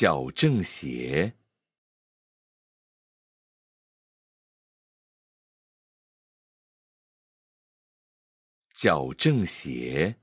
矫正鞋。矫正鞋